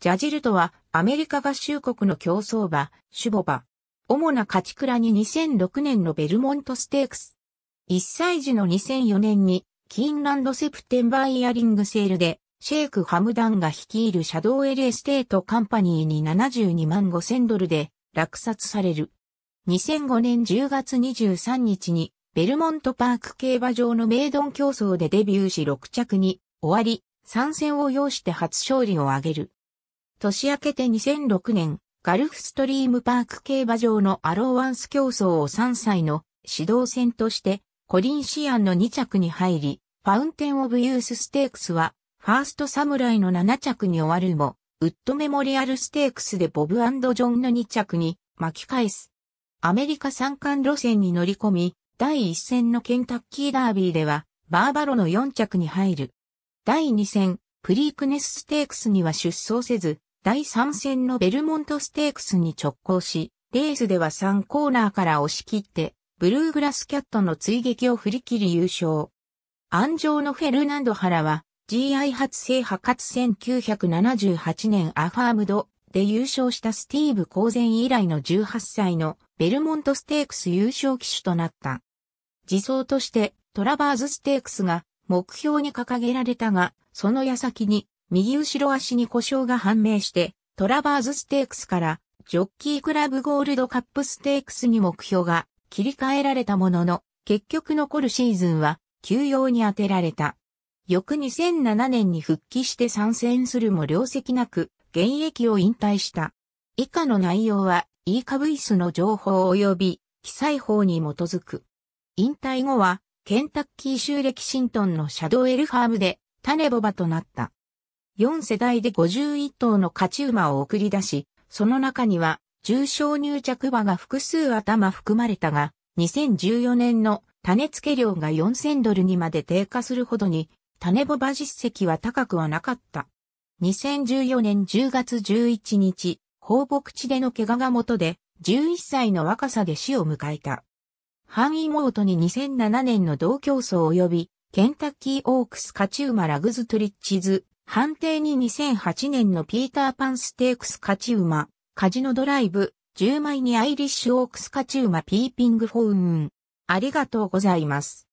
ジャジルとはアメリカ合衆国の競争馬、シュボバ。主な勝ち倉に2006年のベルモントステークス。1歳児の2004年に、キーンランドセプテンバーイヤリングセールで、シェイク・ハムダンが率いるシャドウエルエステートカンパニーに72万5千ドルで落札される。2005年10月23日に、ベルモントパーク競馬場のメイドン競争でデビューし6着に終わり、参戦を要して初勝利を挙げる。年明けて2006年、ガルフストリームパーク競馬場のアローワンス競争を3歳の指導戦として、コリンシアンの2着に入り、ファウンテンオブユースステークスは、ファーストサムライの7着に終わるも、ウッドメモリアルステークスでボブジョンの2着に巻き返す。アメリカ三冠路線に乗り込み、第1戦のケンタッキーダービーでは、バーバロの4着に入る。第2戦、プリークネスステークスには出走せず、第3戦のベルモントステークスに直行し、レースでは3コーナーから押し切って、ブルーグラスキャットの追撃を振り切り優勝。安城のフェルナンド・ハラは、GI 初制覇かつ1978年アファームドで優勝したスティーブ・公ン以来の18歳のベルモントステークス優勝騎手となった。自走としてトラバーズステークスが目標に掲げられたが、その矢先に右後ろ足に故障が判明して、トラバーズステークスから、ジョッキークラブゴールドカップステークスに目標が切り替えられたものの、結局残るシーズンは休養に当てられた。翌2007年に復帰して参戦するも両席なく、現役を引退した。以下の内容は、イーカブイスの情報及び、記載法に基づく。引退後は、ケンタッキー州レキシントンのシャドウエルファームで、種ボバとなった。4世代で51頭の勝ち馬を送り出し、その中には重症入着馬が複数頭含まれたが、2014年の種付け量が4000ドルにまで低下するほどに、種ボバ実績は高くはなかった。2014年10月11日、放牧地での怪我がもとで、11歳の若さで死を迎えた。範半妹に2007年の同競争及び、ケンタッキーオークス勝ち馬ラグズトリッチズ判定に2008年のピーターパンステークス勝ち馬、カジノドライブ、10枚にアイリッシュオークス勝ち馬ピーピングフォーン。ありがとうございます。